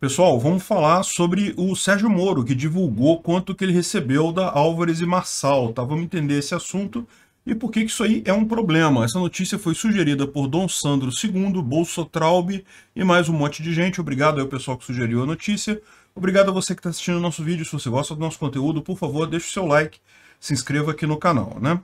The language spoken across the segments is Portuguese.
Pessoal, vamos falar sobre o Sérgio Moro, que divulgou quanto que ele recebeu da Álvares e Marçal, tá? Vamos entender esse assunto e por que, que isso aí é um problema. Essa notícia foi sugerida por Dom Sandro II, Bolso Traub e mais um monte de gente. Obrigado ao pessoal que sugeriu a notícia. Obrigado a você que está assistindo o nosso vídeo. Se você gosta do nosso conteúdo, por favor, deixe o seu like, se inscreva aqui no canal, né?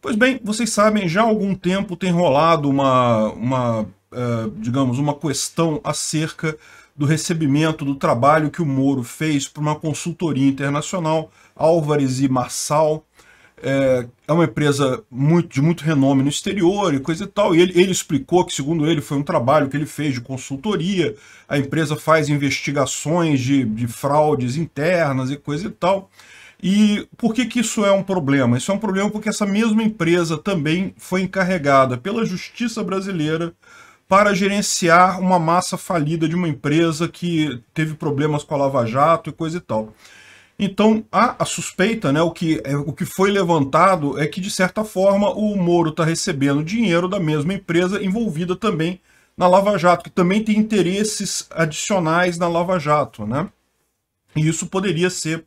Pois bem, vocês sabem, já há algum tempo tem rolado uma, uma uh, digamos, uma questão acerca do recebimento do trabalho que o Moro fez para uma consultoria internacional, Álvares e Marçal. É, é, uma empresa muito, de muito renome no exterior e coisa e tal. E ele, ele explicou que, segundo ele, foi um trabalho que ele fez de consultoria. A empresa faz investigações de, de fraudes internas e coisa e tal. E por que, que isso é um problema? Isso é um problema porque essa mesma empresa também foi encarregada pela justiça brasileira para gerenciar uma massa falida de uma empresa que teve problemas com a Lava Jato e coisa e tal. Então, a, a suspeita, né, o, que, é, o que foi levantado é que, de certa forma, o Moro está recebendo dinheiro da mesma empresa envolvida também na Lava Jato, que também tem interesses adicionais na Lava Jato. Né? E isso poderia ser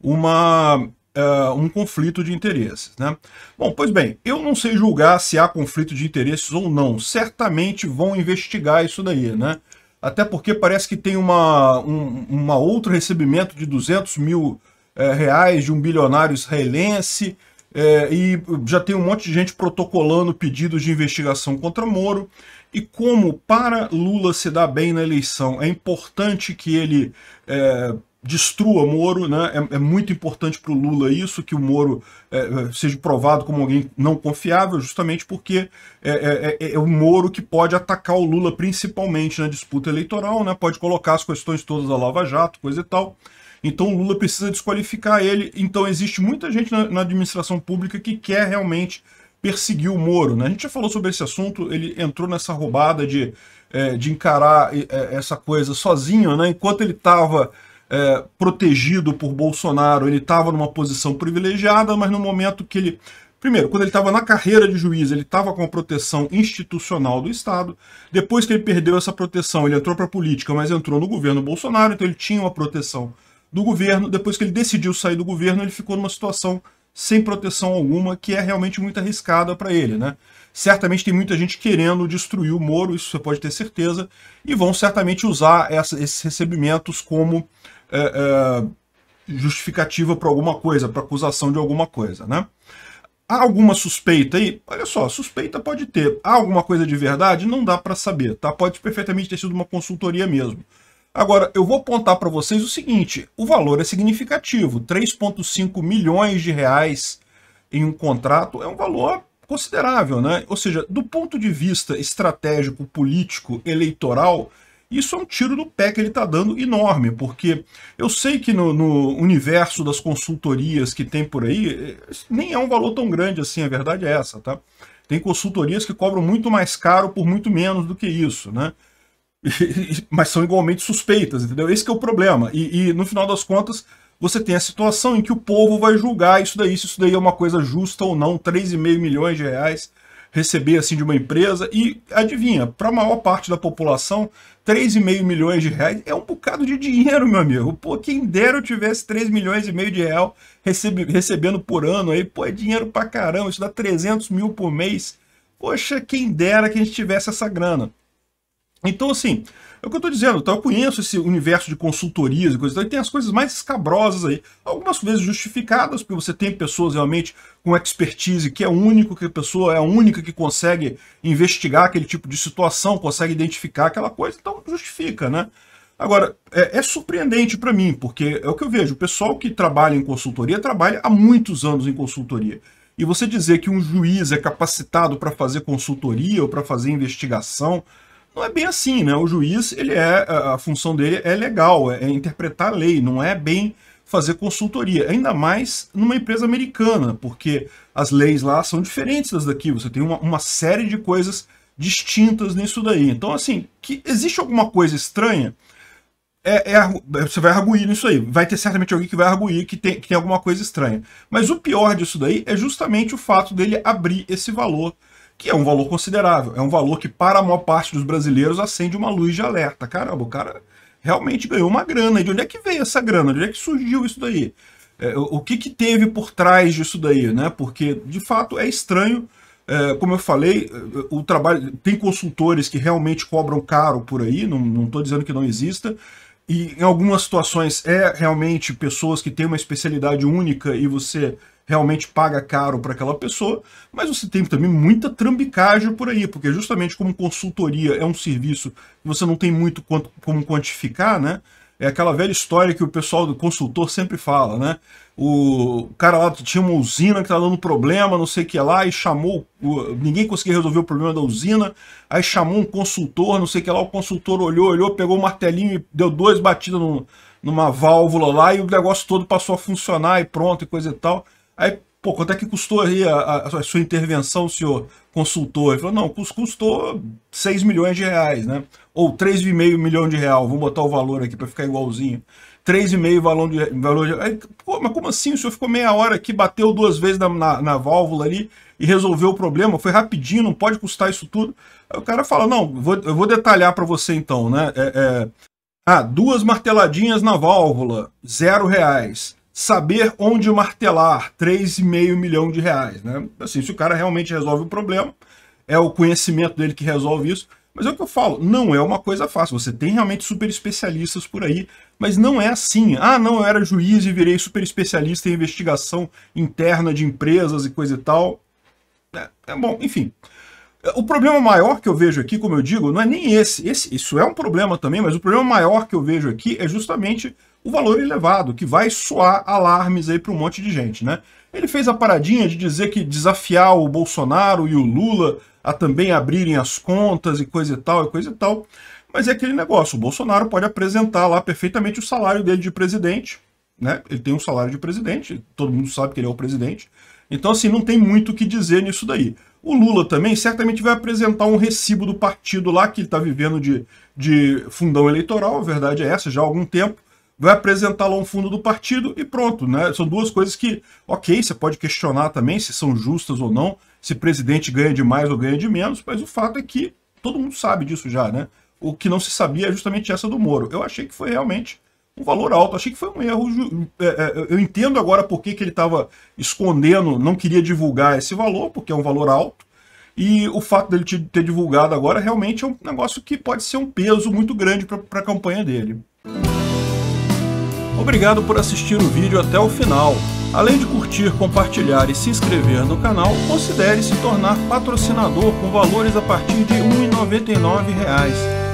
uma uh, um conflito de interesses. Né? Bom, pois bem, eu não sei julgar se há conflito de interesses ou não. Certamente vão investigar isso daí, né? Até porque parece que tem uma, um uma outro recebimento de 200 mil é, reais de um bilionário israelense, é, e já tem um monte de gente protocolando pedidos de investigação contra Moro. E como para Lula se dar bem na eleição é importante que ele é, destrua Moro, né? É, é muito importante para o Lula isso, que o Moro é, é, seja provado como alguém não confiável, justamente porque é é, é, é, o Moro que pode atacar o Lula principalmente na disputa eleitoral, né? Pode colocar as questões todas da Lava Jato, coisa e tal. Então o Lula precisa desqualificar ele. Então existe muita gente na, na administração pública que quer realmente perseguir o Moro, né? A gente já falou sobre esse assunto, ele entrou nessa roubada de, de encarar essa coisa sozinho, né? Enquanto ele estava é, protegido por Bolsonaro, ele estava numa posição privilegiada, mas no momento que ele. Primeiro, quando ele estava na carreira de juiz, ele estava com a proteção institucional do Estado. Depois que ele perdeu essa proteção, ele entrou para a política, mas entrou no governo Bolsonaro, então ele tinha uma proteção do governo. Depois que ele decidiu sair do governo, ele ficou numa situação sem proteção alguma, que é realmente muito arriscada para ele, né? Certamente tem muita gente querendo destruir o Moro, isso você pode ter certeza, e vão certamente usar essa, esses recebimentos como é, é, justificativa para alguma coisa, para acusação de alguma coisa, né? Há alguma suspeita aí? Olha só, suspeita pode ter. Há alguma coisa de verdade? Não dá para saber, tá? Pode perfeitamente ter sido uma consultoria mesmo. Agora, eu vou apontar para vocês o seguinte, o valor é significativo, 3,5 milhões de reais em um contrato é um valor considerável, né? Ou seja, do ponto de vista estratégico, político, eleitoral, isso é um tiro no pé que ele está dando enorme, porque eu sei que no, no, universo das consultorias que tem por aí, é, nem é um valor tão grande assim, a verdade é essa, tá? Tem consultorias que cobram muito mais caro por muito menos do que isso, né? mas são igualmente suspeitas, entendeu? Esse é o problema. E, e no final das contas, você tem a situação em que o povo vai julgar isso daí, se isso daí é uma coisa justa ou não, 3,5 milhões de reais receber assim de uma empresa e adivinha, para a maior parte da população, 3,5 milhões de reais é um bocado de dinheiro, meu amigo. Pô, quem dera eu tivesse 3 milhões e meio de real recebe, recebendo por ano aí, pô, é dinheiro pra caramba, isso dá 300 mil por mês. Poxa, quem dera que a gente tivesse essa grana. Então, assim, é o que eu estou dizendo, então eu conheço esse universo de consultorias e coisas, então tem as coisas mais escabrosas aí, algumas vezes justificadas, porque você tem pessoas realmente com expertise que é único, que a pessoa é a única que consegue investigar aquele tipo de situação, consegue identificar aquela coisa, então justifica, né? Agora, é, é surpreendente para mim, porque é o que eu vejo, o pessoal que trabalha em consultoria trabalha há muitos anos em consultoria. E você dizer que um juiz é capacitado para fazer consultoria ou para fazer investigação, não é bem assim, né? O juiz, ele é a função dele é legal, é, é interpretar a lei, não é bem fazer consultoria, ainda mais numa empresa americana, porque as leis lá são diferentes das daqui, você tem uma, uma série de coisas distintas nisso daí. Então, assim, que existe alguma coisa estranha, é, é, você vai arguir nisso aí. Vai ter certamente alguém que vai arguir que tem, que tem alguma coisa estranha. Mas o pior disso daí é justamente o fato dele abrir esse valor que é um valor considerável. É um valor que, para a maior parte dos brasileiros, acende uma luz de alerta. Caramba, o cara realmente ganhou uma grana. E de onde é que veio essa grana? De onde é que surgiu isso daí? É, o que, que teve por trás disso daí? Né? Porque, de fato, é estranho. É, como eu falei, é, o trabalho tem consultores que realmente cobram caro por aí, não estou dizendo que não exista, e em algumas situações é realmente pessoas que têm uma especialidade única e você realmente paga caro para aquela pessoa, mas você tem também muita trambicagem por aí, porque justamente como consultoria é um serviço que você não tem muito quanto, como quantificar, né? É aquela velha história que o pessoal do consultor sempre fala, né? O cara lá tinha uma usina que estava dando problema, não sei o que lá, e chamou, ninguém conseguia resolver o problema da usina, aí chamou um consultor, não sei o que lá, o consultor olhou, olhou, pegou o martelinho e deu duas batidas no, numa válvula lá, e o negócio todo passou a funcionar e pronto, e coisa e tal. Aí, pô, quanto é que custou aí a, a, a sua intervenção, senhor consultor? Ele falou, não, custou 6 milhões de reais, né? Ou 3,5 milhão de real, vamos botar o valor aqui para ficar igualzinho. 3,5 valor de. Valor de aí, pô, mas como assim? O senhor ficou meia hora aqui, bateu duas vezes na, na, na, válvula ali e resolveu o problema? Foi rapidinho, não pode custar isso tudo. Aí o cara fala: não, vou, eu vou detalhar para você então, né? É, é... Ah, duas marteladinhas na válvula, zero reais. Saber onde martelar, 3,5 milhão de reais. Né? Assim, se o cara realmente resolve o problema, é o conhecimento dele que resolve isso. Mas é o que eu falo, não é uma coisa fácil. Você tem realmente super especialistas por aí, mas não é assim. Ah, não, eu era juiz e virei super especialista em investigação interna de empresas e coisa e tal. É, é bom, enfim. O problema maior que eu vejo aqui, como eu digo, não é nem esse. esse. Isso é um problema também, mas o problema maior que eu vejo aqui é justamente o valor elevado, que vai soar alarmes aí para um monte de gente, né? Ele fez a paradinha de dizer que desafiar o Bolsonaro e o Lula a também abrirem as contas e coisa e tal, e coisa e tal. Mas é aquele negócio, o Bolsonaro pode apresentar lá perfeitamente o salário dele de presidente, né? Ele tem um salário de presidente, todo mundo sabe que ele é o presidente. Então, assim, não tem muito o que dizer nisso daí. O Lula também certamente vai apresentar um recibo do partido lá, que ele está vivendo de, de fundão eleitoral, a verdade é essa, já há algum tempo. Vai apresentar lá um fundo do partido e pronto, né? São duas coisas que, ok, você pode questionar também se são justas ou não, se presidente ganha de mais ou ganha de menos, mas o fato é que todo mundo sabe disso já, né? O que não se sabia é justamente essa do Moro. Eu achei que foi realmente um valor alto. Achei que foi um erro. É, é, eu entendo agora por que, que ele estava escondendo, não queria divulgar esse valor, porque é um valor alto. E o fato dele ter divulgado agora realmente é um negócio que pode ser um peso muito grande para a campanha dele. Obrigado por assistir o vídeo até o final. Além de curtir, compartilhar e se inscrever no canal, considere se tornar patrocinador com valores a partir de R$ 1,99